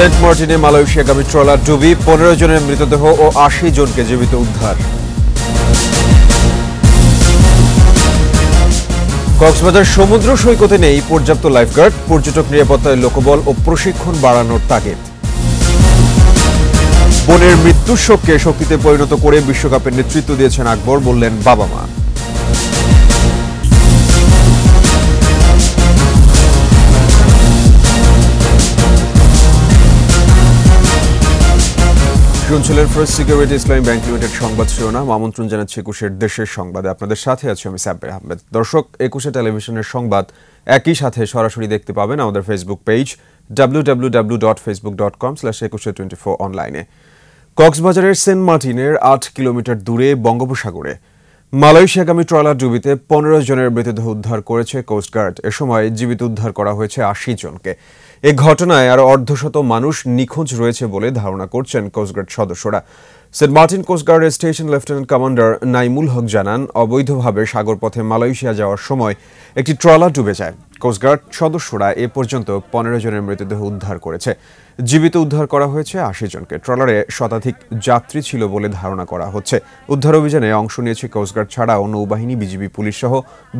Saint মার্টিনে মালয়েশিয়াগামী trawler ডুবি পনেরো জনের মৃতদেহ ও আশি জনকে জীবিত উদ্ধার কক্সবাজার সমুদ্র সৈকতে নেই পর্যাপ্ত লাইফগার্ড পর্যটক নিরাপত্তায় লোকবল ও প্রশিক্ষণ বাড়ানোর তাগিদ বোনের মৃত্যুর শোককে শক্তিতে পরিণত করে বিশ্বকাপের নেতৃত্ব দিয়েছেন আকবর বললেন বাবা মা গ্রঞ্চলের First Security Islami Bank Limited সংবাদ শিরোনাম আমন্ত্রণ জানাচ্ছি একুশের দেশের সংবাদে আপনাদের সাথে আছি আমি সাব্বির আহমেদ দর্শক একুশে টেলিভিশনের সংবাদ একই সাথে সরাসরি দেখতে পাবেন আমাদের Facebook page W W W dot Facebook dot com slash Ekushey twenty four অনলাইনে কক্সবাজারের সেন্ট মার্টিনের আট কিলোমিটার দূরে বঙ্গোপসাগরে মালয়েশিয়াগামী ট্রলার ডুবিতে পনেরো জনের মৃতদেহ উদ্ধার করেছে কোস্টগার্ড এ সময় জীবিত উদ্ধার করা হয়েছে আশি জনকে এ ঘটনায় আরও অর্ধশত মানুষ নিখোঁজ রয়েছে বলে ধারণা করছেন কোস্টগার্ড সদস্যরা সেন্ট মার্টিন কোস্টগার্ডের station lieutenant commander Naimul Haque জানান অবৈধভাবে সাগরপথে মালয়েশিয়া যাওয়ার সময় একটি ট্রলার ডুবে যায় কোস্টগার্ড সদস্যরা এ পর্যন্ত পনেরো জনের মৃতদেহ উদ্ধার করেছে জীবিত উদ্ধার করা হয়েছে আশি জনকে ট্রলারে শতাধিক যাত্রী ছিল বলে ধারণা করা হচ্ছে উদ্ধার অভিযানে অংশ নিয়েছে কোস্টগার্ড ছাড়াও নৌবাহিনী বিজিবি পুলিশ সহ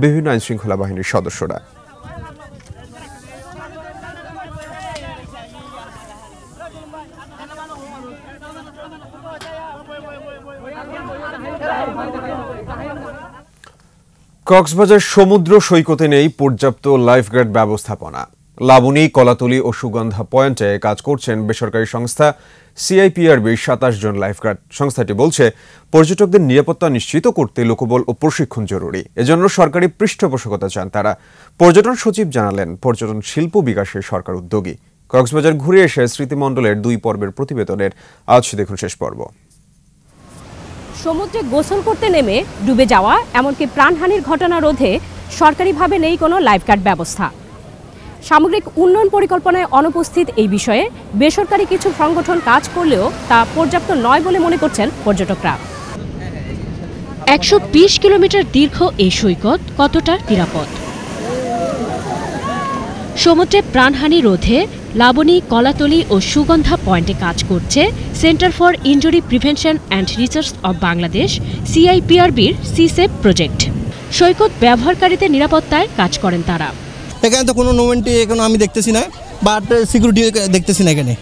বিভিন্ন আইনশৃঙ্খলা বাহিনীর সদস্যরা কক্সবাজার সমুদ্র সৈকতে নেই পর্যাপ্ত লাইফগার্ড ব্যবস্থাপনা লাবণী কলাতলি ও সুগন্ধা পয়েন্টে কাজ করছেন বেসরকারি সংস্থা সিআইপিআরবি সাতাশ জন লাইফগার্ড সংস্থাটি বলছে পর্যটকদের নিরাপত্তা নিশ্চিত করতে লোকবল ও প্রশিক্ষণ জরুরি এজন্য সরকারি পৃষ্ঠপোষকতা চান তারা পর্যটন সচিব জানালেন পর্যটন শিল্প বিকাশে সরকার উদ্যোগী কক্সবাজার ঘুরে এসে স্মৃতিমণ্ডলের দুই পর্বের প্রতিবেদনের আজ দেখুন শেষ পর্ব সমুদ্রে গোসল করতে নেমে ডুবে যাওয়া এমনকি প্রাণহানির ঘটনা রোধে সরকারিভাবে নেই কোনো লাইফগার্ড ব্যবস্থা সামগ্রিক উন্নয়ন পরিকল্পনায় অনুপস্থিত এই বিষয়ে বেসরকারি কিছু সংগঠন কাজ করলেও তা পর্যাপ্ত নয় বলে মনে করছেন পর্যটকরা একশো কিলোমিটার দীর্ঘ এই সৈকত কতটা নিরাপদ সমুদ্রে প্রাণহানি রোধে লাবণী কলাতলি ও সুগন্ধা পয়েন্টে কাজ করছে centre for injury prevention and research of Bangladesh সিআইপিআরবির সিসেপ প্রজেক্ট সৈকত ব্যবহারকারীদের নিরাপত্তায় কাজ করেন তারা এখানে তো কোনো নোমেন্টি এখনো আমি দেখতেছি না বাট সিকিউরিটি দেখতেছি না এখানে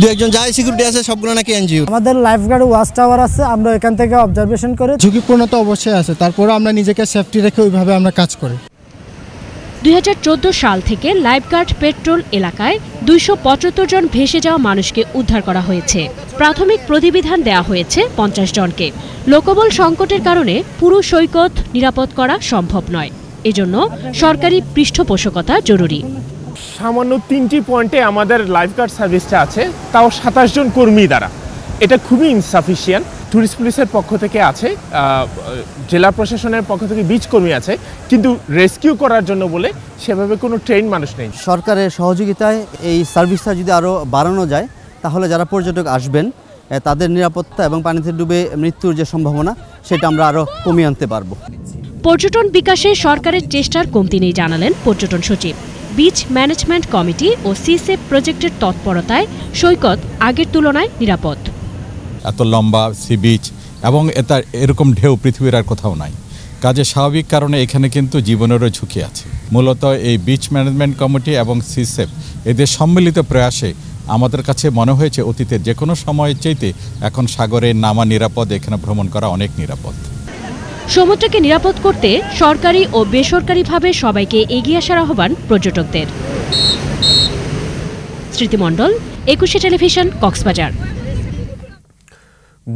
দু একজন যাই সিকিউরিটি আছে সবগুলো নাকি এনজিও আমাদের লাইফ গার্ড ওয়াচ টাওয়ার আছে আমরা এখান থেকে অবজারভেশন করে ঝুঁকিপূর্ণ তো অবশ্যই আছে তারপরে আমরা নিজেকে সেফটি রেখে ওইভাবে আমরা কাজ করি দুই সাল থেকে লাইফগার্ড পেট্রোল এলাকায় দুইশো জন ভেসে যাওয়া মানুষকে উদ্ধার করা হয়েছে প্রাথমিক প্রতিবিধান দেয়া হয়েছে পঞ্চাশ জনকে লোকবল সংকটের কারণে পুরো সৈকত নিরাপদ করা সম্ভব নয় এজন্য সরকারি পৃষ্ঠপোষকতা জরুরি সামান্য তিনটি পয়েন্টে আমাদের লাইফগার্ড সার্ভিসটা আছে তাও সাতাশ জন কর্মী দ্বারা এটা খুবই ইনসাফিসিয়েন্ট ট্যুরিস্ট পুলিশের পক্ষ থেকে আছে জেলা প্রশাসনের পক্ষ থেকে বিচ কর্মী আছে কিন্তু রেস্কিউ করার জন্য বলে সেভাবে কোনো ট্রেন মানুষ নেই সরকারের সহযোগিতায় এই সার্ভিসটা যদি আরও বাড়ানো যায় তাহলে যারা পর্যটক আসবেন তাদের নিরাপত্তা এবং পানিতে ডুবে মৃত্যুর যে সম্ভাবনা সেটা আমরা আরও কমিয়ে আনতে পারবো পর্যটন বিকাশে সরকারের চেষ্টার কমতি নেই জানালেন পর্যটন সচিব বিচ ম্যানেজমেন্ট কমিটি ও সিসেপ প্রজেক্টের তৎপরতায় সৈকত আগের তুলনায় নিরাপদ এত লম্বা সি বিচ এবং এটা এরকম ঢেউ পৃথিবীর আর কোথাও নাই কাজে স্বাভাবিক কারণে এখানে কিন্তু জীবনেরও ঝুঁকি আছে মূলত এই বিচ ম্যানেজমেন্ট কমিটি এবং সিসেপ এদের সম্মিলিত প্রয়াসে আমাদের কাছে মনে হয়েছে অতীতে যে কোনো সময়ের চাইতে এখন সাগরে নামা নিরাপদ এখানে ভ্রমণ করা অনেক নিরাপদ সমুদ্রকে নিরাপদ করতে সরকারি ও বেসরকারিভাবে সবাইকে এগিয়ে আসার আহ্বান পর্যটকদের স্মৃতিমণ্ডল একুশে টেলিভিশন কক্সবাজার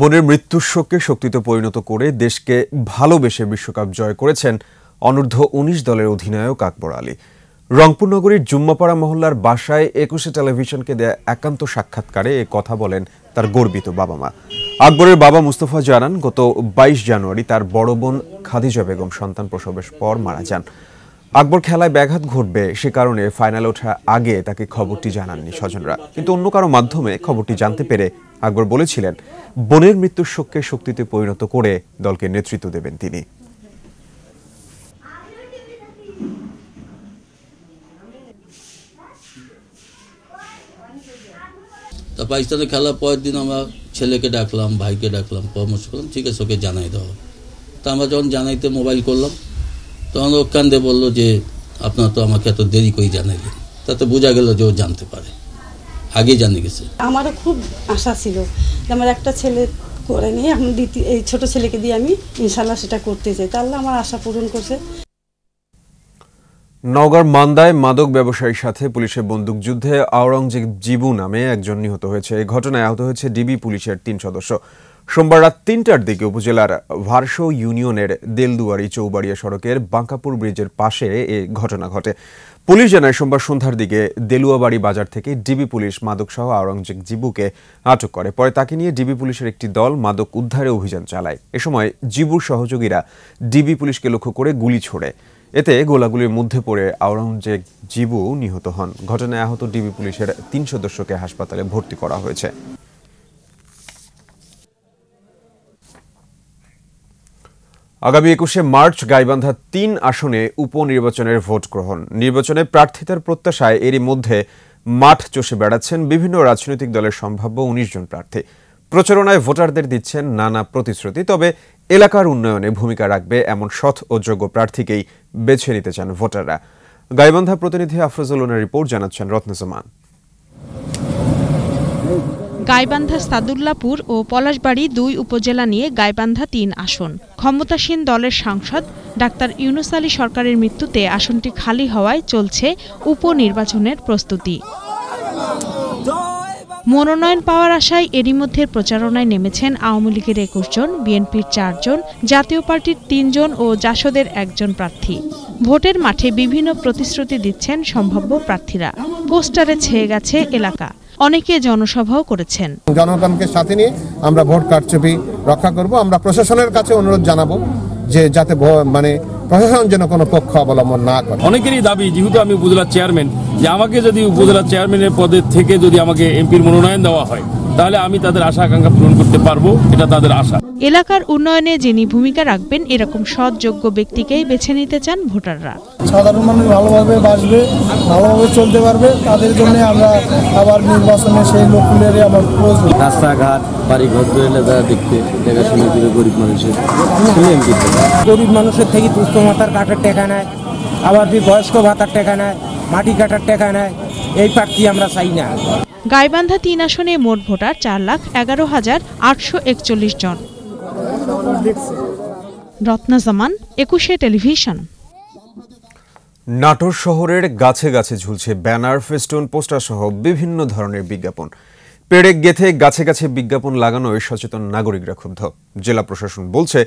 বোনের মৃত্যুর শোককে শক্তিতে পরিণত করে দেশকে ভালোবেসে বিশ্বকাপ জয় করেছেন অনূর্ধ্ব উনিশ দলের অধিনায়ক আকবর আলী রংপুর নগরীর জুম্মাপাড়া মহল্লার বাসায় একুশে টেলিভিশনকে দেয়া একান্ত সাক্ষাৎকারে এ কথা বলেন তার গর্বিত বাবা মা আকবরের বাবা মুস্তফা জানান গত ২২ জানুয়ারি তার বড় বোন খাদিজা বেগম সন্তান প্রসবের পর মারা যান আকবর খেলায় ব্যাঘাত ঘটবে সে কারণে ফাইনাল ওঠার আগে তাকে খবরটি জানাননি স্বজনরা কিন্তু অন্য কারো মাধ্যমে খবরটি জানতে পেরে আকবর বলেছিলেন বোনের মৃত্যুর শোককে শক্তিতে পরিণত করে দলকে নেতৃত্ব দেবেন তিনি তা পাকিস্তানে খেলার পরের দিন আমরা ছেলেকে ডাকলাম ভাইকে ডাকলাম পরামর্শ করলাম ঠিক আছে ওকে জানাই দেওয়া তা আমরা যখন জানাইতে মোবাইল করলাম তখন ও কান্দে বললো যে আপনার তো আমাকে এত দেরি করে জানাইলেন তাতে বোঝা গেল যে ও জানতে পারে আগে জানে গেছে আমারও খুব আশা ছিল আমার একটা ছেলে করে নিয়ে আমি দ্বিতীয় এই ছোট ছেলেকে দিয়ে আমি ইনশাল্লাহ সেটা করতে চাই তাহলে আমার আশা পূরণ করছে নওগাঁর মান্দায় মাদক ব্যবসায়ীর সাথে পুলিশের বন্দুকযুদ্ধে আওরঙ্গজেব জীবু নামে একজন নিহত হয়েছে এই ঘটনায় আহত হয়েছে ডিবি পুলিশের তিন সদস্য সোমবার রাত তিনটার দিকে উপজেলার ভারসো ইউনিয়নের দেলদুয়ারি চৌবাড়িয়া সড়কের বাঁকাপুর ব্রিজের পাশে এ ঘটনা ঘটে পুলিশ জানায় সোমবার সন্ধ্যার দিকে দেলুয়াবাড়ি বাজার থেকে ডিবি পুলিশ মাদকসহ আওরঙ্গজেব জিবুকে আটক করে পরে তাকে নিয়ে ডিবি পুলিশের একটি দল মাদক উদ্ধারে অভিযান চালায় এ সময় জিবুর সহযোগীরা ডিবি পুলিশকে লক্ষ্য করে গুলি ছোড়ে এতে গোলাগুলির মধ্যে পড়ে আওরঙ্গজেব জিবু নিহত হন ঘটনায় আহত ডিবি পুলিশের তিন সদস্যকে হাসপাতালে ভর্তি করা হয়েছে আগামী একুশে মার্চ গাইবান্ধা তিন আসনে উপনির্বাচনের ভোট গ্রহণ নির্বাচনে প্রার্থীদের প্রত্যাশায় এরই মধ্যে মাঠ চষে বেড়াচ্ছেন বিভিন্ন রাজনৈতিক দলের সম্ভাব্য উনিশ জন প্রার্থী প্রচারণায় ভোটারদের দিচ্ছেন নানা প্রতিশ্রুতি তবে এলাকার উন্নয়নে ভূমিকা রাখবে এমন সৎ ও যোগ্য প্রার্থীকেই বেছে নিতে চান ভোটাররা গাইবান্ধা প্রতিনিধি আফরোজুল রিপোর্ট জানাচ্ছেন রত্নজমান গাইবান্ধা সাদুল্লাপুর ও পলাশবাড়ি দুই উপজেলা নিয়ে গাইবান্ধা তিন আসন ক্ষমতাসীন দলের সাংসদ ডাক্তার ইউনুস আলী সরকারের মৃত্যুতে আসনটি খালি হওয়ায় চলছে উপনির্বাচনের প্রস্তুতি মনোনয়ন পাওয়ার আশায় এরই মধ্যে প্রচারণায় নেমেছেন আওয়ামী লীগের একুশ জন বিএনপির চারজন জাতীয় পার্টির তিনজন ও জাসদের একজন প্রার্থী ভোটের মাঠে বিভিন্ন প্রতিশ্রুতি দিচ্ছেন সম্ভাব্য প্রার্থীরা পোস্টারে ছেয়ে গেছে এলাকা অনেকে জনসভাও করেছেন জনগণকে সাথে নিয়ে আমরা ভোট কারচুপি রক্ষা করব আমরা প্রশাসনের কাছে অনুরোধ জানাবো যে যাতে মানে প্রশাসন যেন কোনো পক্ষ অবলম্বন না করে অনেকেরই দাবি যেহেতু আমি উপজেলা চেয়ারম্যান যে আমাকে যদি উপজেলা চেয়ারম্যানের পদের থেকে যদি আমাকে এমপির মনোনয়ন দেওয়া হয় তাহলে আমি তাদের আশা আকাঙ্ক্ষা পূরণ করতে পারবো এটা তাদের আশা এলাকার উন্নয়নে যিনি ভূমিকা রাখবেন এরকম সৎযোগ্য ব্যক্তিকেই বেছে নিতে চান ভোটাররা সাধারণ মানুষ ভালোভাবে বাঁচবে ভালোভাবে চলতে পারবে তাদের জন্য আমরা আবার নির্বাচনে সেই লোকগুলোর আমার প্রয়োজন রাস্তাঘাট বাড়ি ঘর এলে তারা দেখতে দেখাশোনা করে গরিব মানুষের গরিব মানুষের থেকে দুস্থ মাতার কাটার টেকা নেয় আবার বয়স্ক ভাতার টেকা নেয় মাটি কাটার টেকা নেয় এই প্রার্থী আমরা চাই না গাইবান্ধা তিন আসনে মোট ভোটার চার লাখ এগারো হাজার আটশো একচল্লিশ জন রত্না জামান একুশে টেলিভিশন নাটোর শহরের গাছে গাছে ঝুলছে ব্যানার ফেস্টুন পোস্টার সহ বিভিন্ন ধরনের বিজ্ঞাপন পেরেক গেথে গাছে গাছে বিজ্ঞাপন লাগানোয় সচেতন নাগরিকরা ক্ষুব্ধ জেলা প্রশাসন বলছে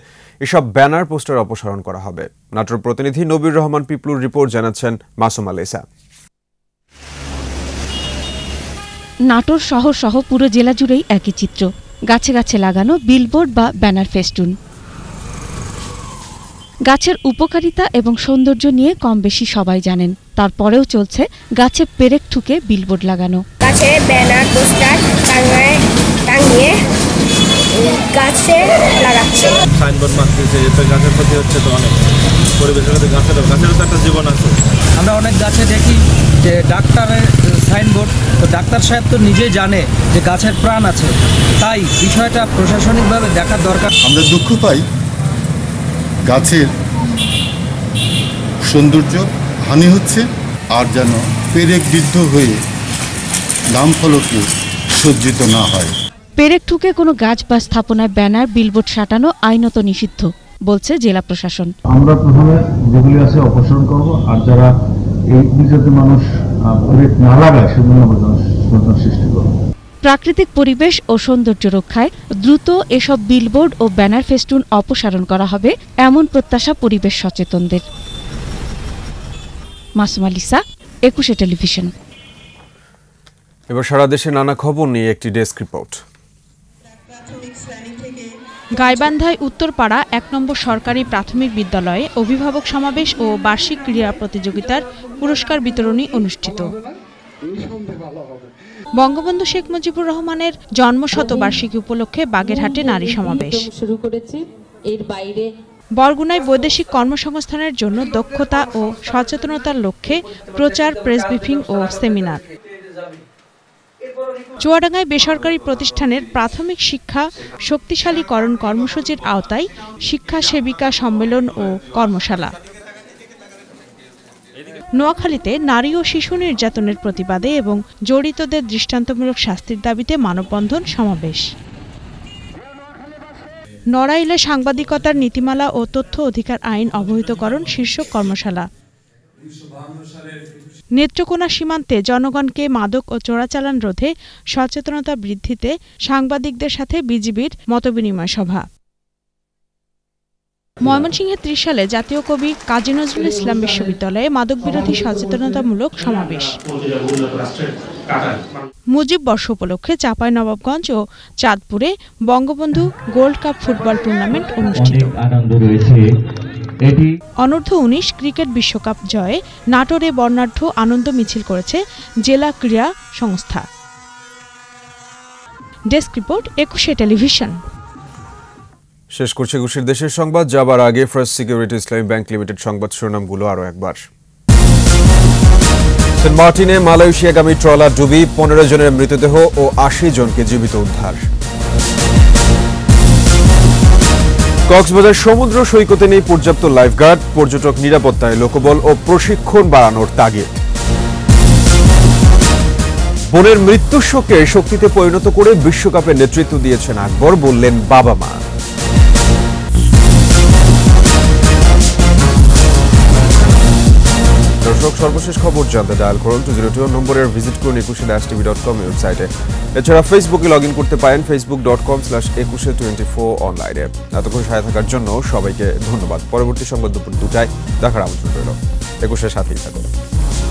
এসব ব্যানার পোস্টার অপসারণ করা হবে নাটোর প্রতিনিধি নবীর রহমান পিপলুর রিপোর্ট জানাচ্ছেন মাসুম আলেসা নাটোর শহর সহ পুরো জেলা জুড়েই একই চিত্র গাছে গাছে লাগানো বিলবোর্ড বা ব্যানার ফেস্টুন গাছের উপকারিতা এবং সৌন্দর্য নিয়ে কম বেশি সবাই জানেন তারপরেও চলছে গাছে পেরেক ঠুকে বিলবোর্ড লাগানো গাছে ব্যানার পোস্টার টাঙায় টাঙিয়ে গাছে লাগাচ্ছে সাইনবোর্ড এতে গাছের ক্ষতি হচ্ছে তো অনেক পরিবেশের গাছেরও তো একটা জীবন আছে আমরা অনেক গাছে দেখি যে ডাক্তারের সাইনবোর্ড তো ডাক্তার সাহেব তো নিজেই জানে যে গাছের প্রাণ আছে তাই বিষয়টা প্রশাসনিকভাবে দেখার দরকার আমরা দুঃখ পাই গাছের সৌন্দর্য হানি হচ্ছে আর যেন পেরেক বৃদ্ধ হয়ে ফলকে সজ্জিত না হয় পেরেক ঠুকে কোনো গাছ বা স্থাপনায় ব্যানার বিলবোর্ড সাটানো আইনত নিষিদ্ধ বলছে জেলা প্রশাসন আমরা প্রথমে যেগুলি আছে অপসারণ করব আর যারা এই যাতে মানুষ না লাগায় সেগুলো আমরা সৃষ্টি করবো প্রাকৃতিক পরিবেশ ও সৌন্দর্য রক্ষায় দ্রুত এসব বিলবোর্ড ও ব্যানার ফেস্টুন অপসারণ করা হবে এমন প্রত্যাশা পরিবেশ সচেতনদের একুশে টেলিভিশন এবার সারা দেশে নানা খবর নিয়ে একটি ডেস্ক রিপোর্ট গাইবান্ধায় উত্তরপাড়া এক নম্বর সরকারি প্রাথমিক বিদ্যালয়ে অভিভাবক সমাবেশ ও বার্ষিক ক্রীড়া প্রতিযোগিতার পুরস্কার বিতরণী অনুষ্ঠিত বঙ্গবন্ধু শেখ মুজিবুর রহমানের জন্ম শতবার্ষিকী উপলক্ষে বাগেরহাটে নারী সমাবেশ শুরু করেছি এর বাইরে বরগুনায় বৈদেশিক কর্মসংস্থানের জন্য দক্ষতা ও সচেতনতার লক্ষ্যে প্রচার প্রেস ব্রিফিং ও সেমিনার চুয়াডাঙ্গায় বেসরকারি প্রতিষ্ঠানের প্রাথমিক শিক্ষা শক্তিশালীকরণ কর্মসূচির আওতায় শিক্ষা সেবিকা সম্মেলন ও কর্মশালা নোয়াখালীতে নারী ও শিশু নির্যাতনের প্রতিবাদে এবং জড়িতদের দৃষ্টান্তমূলক শাস্তির দাবিতে মানববন্ধন সমাবেশ নড়াইলে সাংবাদিকতার নীতিমালা ও তথ্য অধিকার আইন অবহিতকরণ শীর্ষক কর্মশালা নেত্রকোনা সীমান্তে জনগণকে মাদক ও চোরাচালান রোধে সচেতনতা বৃদ্ধিতে সাংবাদিকদের সাথে বিজিবির মতবিনিময় সভা ময়মনসিংহে ত্রিশ সালে জাতীয় কবি কাজী নজরুল ইসলাম বিশ্ববিদ্যালয়ে মাদক বিরোধী সচেতনতামূলক সমাবেশ মুজিব বর্ষ উপলক্ষে চাপাই নবাবগঞ্জ ও চাঁদপুরে Bangabandhu gold cup football tournament অনুষ্ঠিত অনূর্ধ্ব উনিশ ক্রিকেট বিশ্বকাপ জয়ে নাটোরে বর্ণাঢ্য আনন্দ মিছিল করেছে জেলা ক্রীড়া সংস্থা ডেস্ক রিপোর্ট একুশে টেলিভিশন শেষ করছে ঘুষির দেশের সংবাদ যাবার আগে First Security Islami Bank Limited সংবাদ শিরোনামগুলো আরও একবার সেন্ট মার্টিনে মালয়েশিয়াগামী ট্রলার ডুবি পনেরো জনের মৃতদেহ ও আশি জনকে জীবিত উদ্ধার কক্সবাজার সমুদ্র সৈকতে নেই পর্যাপ্ত লাইফগার্ড পর্যটক নিরাপত্তায় লোকবল ও প্রশিক্ষণ বাড়ানোর তাগিদ বোনের মৃত্যুর শোকে শক্তিতে পরিণত করে বিশ্বকাপে নেতৃত্ব দিয়েছেন আকবর বললেন বাবা মা সর্বশেষ খবর জানতে ডায়াল করুন টু জিরো টু নম্বরের ভিজিট করুন Ekushey dash TV dot com ওয়েবসাইটে এছাড়া ফেসবুকে লগ ইন করতে পারেন Facebook dot com slash Ekushey twenty four অনলাইনে এতক্ষণ সাথে থাকার জন্য সবাইকে ধন্যবাদ পরবর্তী সংবাদ দুপুর দুটায় দেখার আমন্ত্রণ রইল একুশের সাথেই থাকুন